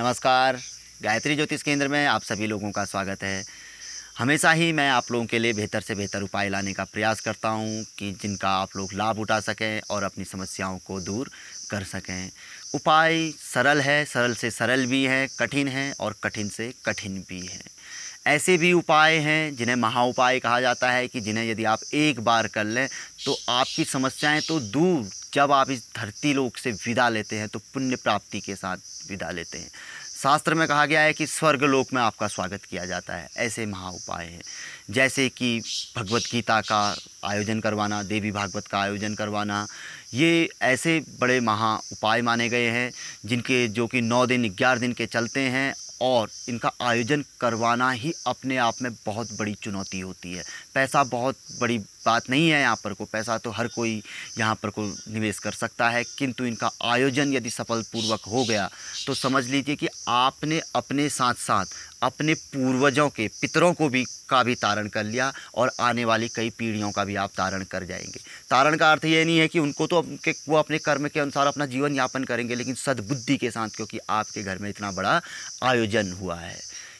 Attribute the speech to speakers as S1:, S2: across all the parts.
S1: नमस्कार गायत्री ज्योतिष केंद्र में आप सभी लोगों का स्वागत है हमेशा ही मैं आप लोगों के लिए बेहतर से बेहतर उपाय लाने का प्रयास करता हूं कि जिनका आप लोग लाभ उठा सकें और अपनी समस्याओं को दूर कर सकें उपाय सरल है सरल से सरल भी है कठिन है और कठिन से कठिन भी है ऐसे भी उपाय हैं जिन्हें महा उपाय कहा जाता है कि जिन्हें यदि आप एक बार कर लें तो आपकी समस्याएं तो दूर जब आप इस धरती लोक से विदा लेते हैं तो पुण्य प्राप्ति के साथ विदा लेते हैं शास्त्र में कहा गया है कि स्वर्ग लोक में आपका स्वागत किया जाता है ऐसे महा उपाय हैं जैसे कि भगवत गीता का आयोजन करवाना देवी भागवत का आयोजन करवाना ये ऐसे बड़े महा उपाय माने गए हैं जिनके जो कि नौ दिन ग्यारह दिन के चलते हैं और इनका आयोजन करवाना ही अपने आप में बहुत बड़ी चुनौती होती है पैसा बहुत बड़ी बात नहीं है यहाँ पर को पैसा तो हर कोई यहाँ पर को निवेश कर सकता है किंतु इनका आयोजन यदि सफलपूर्वक हो गया तो समझ लीजिए कि आपने अपने साथ साथ अपने पूर्वजों के पितरों को भी का भी तारण कर लिया और आने वाली कई पीढ़ियों का भी आप तारण कर जाएंगे तारण का अर्थ ये नहीं है कि उनको तो उनके वो अपने कर्म के अनुसार अपना जीवन यापन करेंगे लेकिन सद्बुद्धि के साथ क्योंकि आपके घर में इतना बड़ा आयोजन हुआ है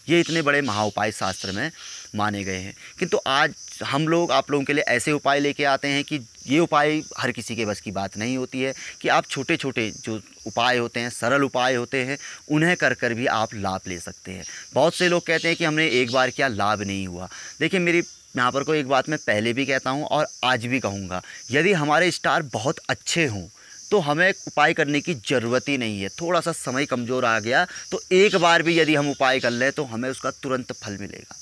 S1: ये इतने बड़े महा उपाय शास्त्र में माने गए हैं किंतु तो आज हम लोग आप लोगों के लिए ऐसे उपाय लेके आते हैं कि ये उपाय हर किसी के बस की बात नहीं होती है कि आप छोटे छोटे जो उपाय होते हैं सरल उपाय होते हैं उन्हें कर कर भी आप लाभ ले सकते हैं बहुत से लोग कहते हैं कि हमने एक बार क्या लाभ नहीं हुआ देखिए मेरी यहाँ पर कोई एक बात मैं पहले भी कहता हूँ और आज भी कहूँगा यदि हमारे स्टार बहुत अच्छे हों तो हमें उपाय करने की ज़रूरत ही नहीं है थोड़ा सा समय कमज़ोर आ गया तो एक बार भी यदि हम उपाय कर लें तो हमें उसका तुरंत फल मिलेगा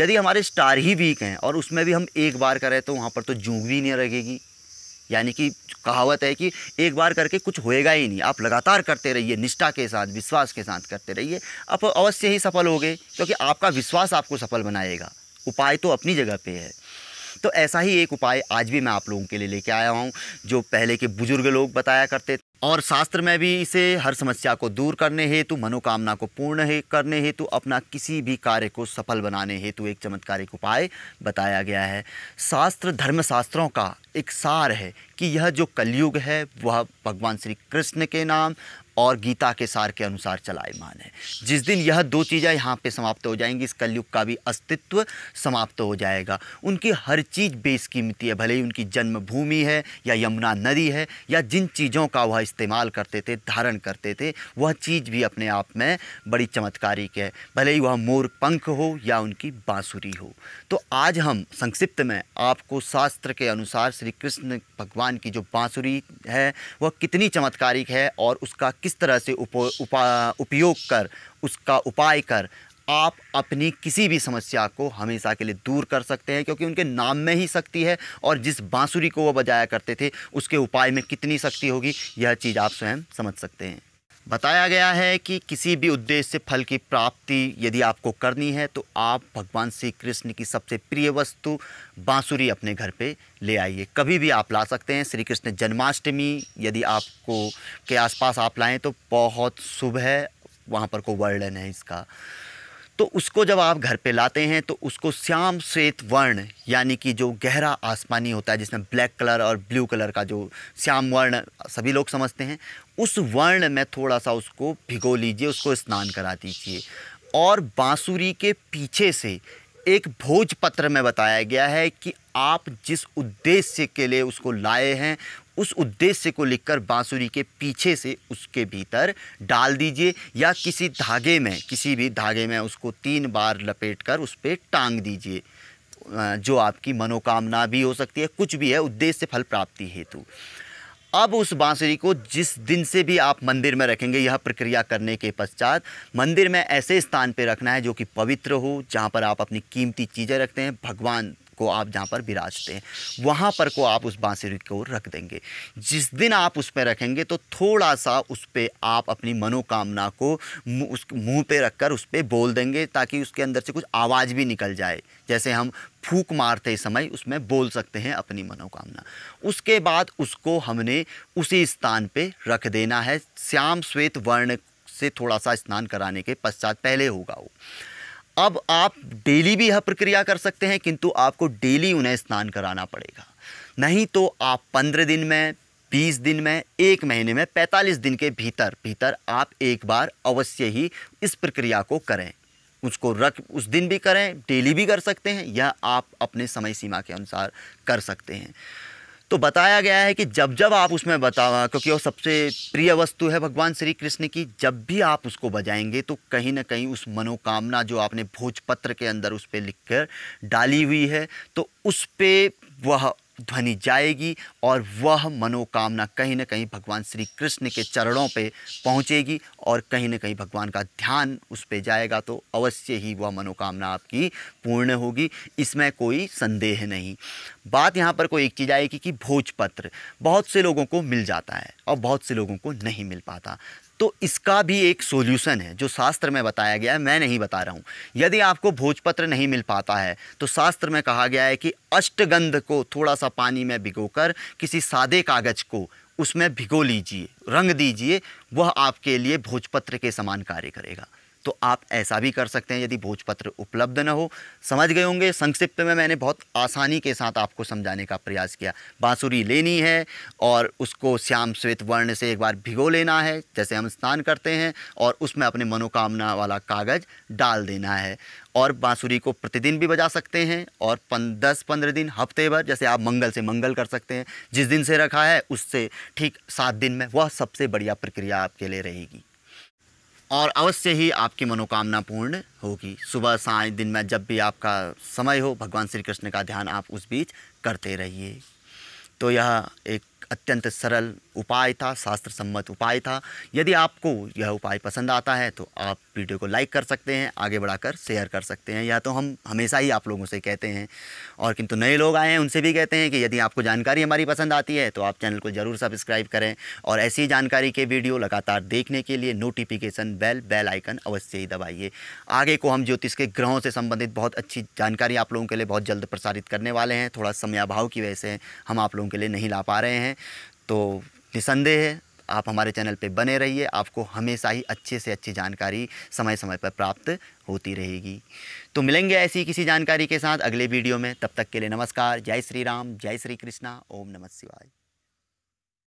S1: यदि हमारे स्टार ही वीक हैं और उसमें भी हम एक बार करें तो वहाँ पर तो जूंग भी नहीं लगेगी यानी कि कहावत है कि एक बार करके कुछ होएगा ही नहीं आप लगातार करते रहिए निष्ठा के साथ विश्वास के साथ करते रहिए आप अवश्य ही सफल होगे क्योंकि आपका विश्वास आपको सफल बनाएगा उपाय तो अपनी जगह पे है तो ऐसा ही एक उपाय आज भी मैं आप लोगों के लिए लेके आया हूँ जो पहले के बुजुर्ग लोग बताया करते थे और शास्त्र में भी इसे हर समस्या को दूर करने हेतु मनोकामना को पूर्ण हे करने हेतु अपना किसी भी कार्य को सफल बनाने हेतु एक चमत्कारिक उपाय बताया गया है शास्त्र धर्मशास्त्रों का एक सार है कि यह जो कलयुग है वह भगवान श्री कृष्ण के नाम और गीता के सार के अनुसार चलायमान है जिस दिन यह दो चीज़ें यहाँ पे समाप्त हो जाएंगी इस कलयुग का भी अस्तित्व समाप्त हो जाएगा उनकी हर चीज़ बेसकीमती है भले ही उनकी जन्मभूमि है या यमुना नदी है या जिन चीज़ों का वह इस्तेमाल करते थे धारण करते थे वह चीज़ भी अपने आप में बड़ी चमत्कारी है भले ही वह मोर पंख हो या उनकी बाँसुरी हो तो आज हम संक्षिप्त में आपको शास्त्र के अनुसार श्री कृष्ण भगवान की जो बाँसुरी है वह कितनी चमत्कारिक है और उसका किस तरह से उप उपा उपयोग कर उसका उपाय कर आप अपनी किसी भी समस्या को हमेशा के लिए दूर कर सकते हैं क्योंकि उनके नाम में ही शक्ति है और जिस बांसुरी को वो बजाया करते थे उसके उपाय में कितनी शक्ति होगी यह चीज़ आप स्वयं समझ सकते हैं बताया गया है कि किसी भी उद्देश्य फल की प्राप्ति यदि आपको करनी है तो आप भगवान श्री कृष्ण की सबसे प्रिय वस्तु बांसुरी अपने घर पे ले आइए कभी भी आप ला सकते हैं श्री कृष्ण जन्माष्टमी यदि आपको के आसपास आप लाएं तो बहुत शुभ है वहाँ पर कोई वर्णन है इसका तो उसको जब आप घर पे लाते हैं तो उसको श्याम श्वेत वर्ण यानी कि जो गहरा आसमानी होता है जिसमें ब्लैक कलर और ब्लू कलर का जो श्याम वर्ण सभी लोग समझते हैं उस वर्ण में थोड़ा सा उसको भिगो लीजिए उसको स्नान करा दीजिए और बाँसुरी के पीछे से एक भोजपत्र में बताया गया है कि आप जिस उद्देश्य के लिए उसको लाए हैं उस उद्देश्य को लिखकर बांसुरी के पीछे से उसके भीतर डाल दीजिए या किसी धागे में किसी भी धागे में उसको तीन बार लपेट कर उस पर टांग दीजिए जो आपकी मनोकामना भी हो सकती है कुछ भी है उद्देश्य फल प्राप्ति हेतु अब उस बांसुरी को जिस दिन से भी आप मंदिर में रखेंगे यह प्रक्रिया करने के पश्चात मंदिर में ऐसे स्थान पर रखना है जो कि पवित्र हो जहाँ पर आप अपनी कीमती चीज़ें रखते हैं भगवान को आप जहाँ पर विराजते हैं वहाँ पर को आप उस बांसुरी को रख देंगे जिस दिन आप उस पर रखेंगे तो थोड़ा सा उस पर आप अपनी मनोकामना को उस मुँह पे कर उस पर बोल देंगे ताकि उसके अंदर से कुछ आवाज़ भी निकल जाए जैसे हम फूक मारते समय उसमें बोल सकते हैं अपनी मनोकामना उसके बाद उसको हमने उसी स्थान पे रख देना है श्याम श्वेत वर्ण से थोड़ा सा स्नान कराने के पश्चात पहले होगा वो अब आप डेली भी यह प्रक्रिया कर सकते हैं किंतु आपको डेली उन्हें स्नान कराना पड़ेगा नहीं तो आप पंद्रह दिन में बीस दिन में एक महीने में पैंतालीस दिन के भीतर भीतर आप एक बार अवश्य ही इस प्रक्रिया को करें उसको रख उस दिन भी करें डेली भी कर सकते हैं या आप अपने समय सीमा के अनुसार कर सकते हैं तो बताया गया है कि जब जब आप उसमें बतावा क्योंकि वो सबसे प्रिय वस्तु है भगवान श्री कृष्ण की जब भी आप उसको बजाएंगे तो कहीं ना कहीं उस मनोकामना जो आपने भोजपत्र के अंदर उस पर लिख कर डाली हुई है तो उस पर वह ध्वनि जाएगी और वह मनोकामना कहीं ना कहीं भगवान श्री कृष्ण के चरणों पे पहुँचेगी और कहीं ना कहीं भगवान का ध्यान उस पर जाएगा तो अवश्य ही वह मनोकामना आपकी पूर्ण होगी इसमें कोई संदेह नहीं बात यहाँ पर कोई एक चीज़ आएगी कि भोजपत्र बहुत से लोगों को मिल जाता है और बहुत से लोगों को नहीं मिल पाता तो इसका भी एक सोल्यूशन है जो शास्त्र में बताया गया है मैं नहीं बता रहा हूँ यदि आपको भोजपत्र नहीं मिल पाता है तो शास्त्र में कहा गया है कि अष्टगंध को थोड़ा सा पानी में भिगोकर किसी सादे कागज़ को उसमें भिगो लीजिए रंग दीजिए वह आपके लिए भोजपत्र के समान कार्य करेगा तो आप ऐसा भी कर सकते हैं यदि भोजपत्र उपलब्ध न हो समझ गए होंगे संक्षिप्त में मैंने बहुत आसानी के साथ आपको समझाने का प्रयास किया बाँसुरी लेनी है और उसको श्याम श्वेत वर्ण से एक बार भिगो लेना है जैसे हम स्नान करते हैं और उसमें अपने मनोकामना वाला कागज़ डाल देना है और बाँसुरी को प्रतिदिन भी बजा सकते हैं और पन दस पंद्रह दिन हफ्ते भर जैसे आप मंगल से मंगल कर सकते हैं जिस दिन से रखा है उससे ठीक सात दिन में वह सबसे बढ़िया प्रक्रिया आपके लिए रहेगी और अवश्य ही आपकी मनोकामना पूर्ण होगी सुबह साँ दिन में जब भी आपका समय हो भगवान श्री कृष्ण का ध्यान आप उस बीच करते रहिए तो यह एक अत्यंत सरल उपाय था शास्त्र सम्मत उपाय था यदि आपको यह उपाय पसंद आता है तो आप वीडियो को लाइक कर सकते हैं आगे बढ़ाकर शेयर कर सकते हैं या तो हम हमेशा ही आप लोगों से कहते हैं और किंतु नए लोग आए हैं उनसे भी कहते हैं कि यदि आपको जानकारी हमारी पसंद आती है तो आप चैनल को ज़रूर सब्सक्राइब करें और ऐसी जानकारी के वीडियो लगातार देखने के लिए नोटिफिकेशन बेल बेल आइकन अवश्य ही दबाइए आगे को हम ज्योतिष के ग्रहों से संबंधित बहुत अच्छी जानकारी आप लोगों के लिए बहुत जल्द प्रसारित करने वाले हैं थोड़ा समयाभाव की वजह से हम आप लोगों के लिए नहीं ला पा रहे हैं तो निसंदेह है आप हमारे चैनल पे बने रहिए आपको हमेशा ही अच्छे से अच्छी जानकारी समय समय पर प्राप्त होती रहेगी तो मिलेंगे ऐसी किसी जानकारी के साथ अगले वीडियो में तब तक के लिए नमस्कार जय श्री राम जय श्री कृष्णा ओम नमः शिवाय